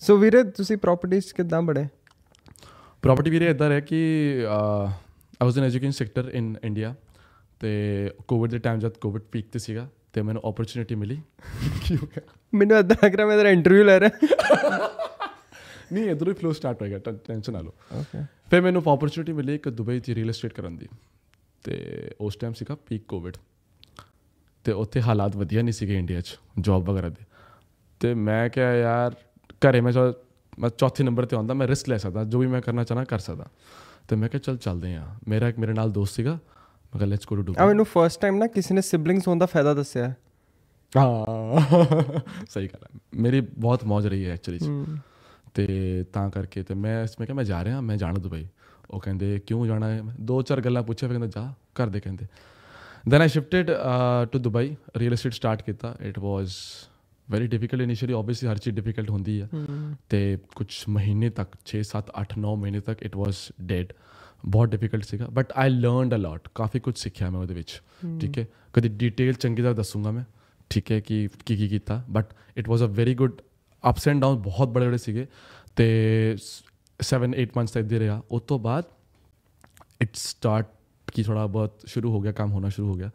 ਸੋ ਵੀਰੇ ਤੁਸੀਂ ਪ੍ਰਾਪਰਟੀਜ਼ ਕਿਦਾਂ ਬੜੇ ਪ੍ਰਾਪਰਟੀ ਵੀਰੇ ਇਦਾਂ ਰਿਹਾ ਕਿ ਆ was in education sector in India ਤੇ ਕੋਵਿਡ ਦੇ ਟਾਈਮ ਜਦ ਕੋਵਿਡ ਪੀਕ ਤੇ ਸੀਗਾ ਤੇ ਮੈਨੂੰ ਓਪਰਚੁਨਿਟੀ ਮਿਲੀ ਮੈਨੂੰ ਇਦਾਂ ਲੱਗ ਰਿਹਾ ਮੈਂ ਤੇਰਾ ਇੰਟਰਵਿਊ ਲੈ ਰਿਹਾ ਨਹੀਂ ਇਧਰ ਹੀ ਫਲੋ ਸਟਾਰਟ ਹੋਏਗਾ ਟੈਨਸ਼ਨ ਨਾ ਲਓ ਓਕੇ ਫਿਰ ਮੈਨੂੰ ਓਪਰਚੁਨਿਟੀ ਮਿਲੀ ਇੱਕ ਦੁਬਈ 'ਚ ਰੀਅਲ ਏਸਟੇਟ ਕਰਨ ਦੀ ਤੇ ਉਸ ਟਾਈਮ ਸੀਗਾ ਪੀਕ ਕੋਵਿਡ ਤੇ ਉੱਥੇ ਹਾਲਾਤ ਵਧੀਆ ਨਹੀਂ ਸੀਗੇ ਇੰਡੀਆ 'ਚ ਜੌਬ ਵਗੈਰਾ ਦੇ ਤੇ ਮੈਂ ਕਿਹਾ ਯਾਰ ਘਰੇ ਮੈਂ ਮੈਂ ਚੌਥੇ ਨੰਬਰ ਤੇ ਆਉਂਦਾ ਮੈਂ ਰਿਸਕ ਲੈ ਸਕਦਾ ਜੋ ਵੀ ਮੈਂ ਕਰਨਾ ਚਾਹਣਾ ਕਰ ਸਕਦਾ ਤੇ ਮੈਂ ਕਿਹਾ ਚਲ ਚੱਲਦੇ ਆ ਮੇਰਾ ਇੱਕ ਮੇਰੇ ਨਾਲ ਦੋਸਤ ਸੀਗਾ ਮੈਂ ਕਿਹਾ ਲੈਟਸ ਗੋ ਟੂ ਡੂ ਆਈ ਮੈਨੂੰ ਫਰਸਟ ਟਾਈਮ ਨਾ ਕਿਸੇ ਨੇ ਸਿਬਲਿੰਗਸ ਹੋਣ ਦਾ ਫਾਇਦਾ ਦੱਸਿਆ ਹਾਂ ਸਹੀ ਗੱਲ ਹੈ ਮੇਰੀ ਬਹੁਤ ਮौज ਰਹੀ ਹੈ ਐਕਚੁਅਲੀ ਤੇ ਤਾਂ ਕਰਕੇ ਤੇ ਮੈਂ ਇਸ ਮੈਂ ਕਿਹਾ ਮੈਂ ਜਾ ਰਿਹਾ ਮੈਂ ਜਾਣਾ ਦੁਬਈ ਉਹ ਕਹਿੰਦੇ ਕਿਉਂ ਜਾਣਾ ਹੈ ਦੋ ਚਾਰ ਗੱਲਾਂ ਪੁੱਛਿਆ ਫਿਰ ਕਹਿੰਦਾ ਜਾ ਕਰਦੇ ਦੇ ਕਹਿੰਦੇ then I shifted to Dubai real estate start ਕੀਤਾ it was very difficult initially obviously ਹਰ ਚੀਜ਼ ਡਿਫਿਕਲਟ ਹੁੰਦੀ ਹੈ ਤੇ ਕੁਝ ਮਹੀਨੇ ਤੱਕ 6 7 8 9 ਮਹੀਨੇ ਤੱਕ ਇਟ ਵਾਸ ਡੈਡ ਬਹੁਤ ਡਿਫਿਕਲਟ ਸੀਗਾ but I learned a lot ਕਾਫੀ ਕੁਝ ਸਿੱਖਿਆ ਮੈਂ ਉਹਦੇ ਵਿੱਚ ਠੀਕ ਹੈ ਕਦੀ ਡਿਟੇਲ ਚੰਗੀ ਤਰ੍ਹਾਂ ਦੱਸੂਗਾ ਮੈਂ ਠੀਕ ਹੈ ਕਿ ਕੀ ਕੀ ਕੀਤਾ but it was a very good ups and down ਬਹੁਤ ਬੜੇ ਬੜੇ ਸੀਗੇ ਤੇ 7 8 ਮੰਥਸ ਤੱਕ ਦੇ ਰਿਹਾ ਉਸ ਤੋਂ ਬਾਅਦ ਇਟ ਸਟਾਰਟ ਕਿ ਥੋੜਾ ਬਹੁਤ ਸ਼ੁਰੂ ਹੋ ਗਿਆ ਕੰਮ ਹੋਣਾ ਸ਼ੁਰੂ ਹੋ ਗਿਆ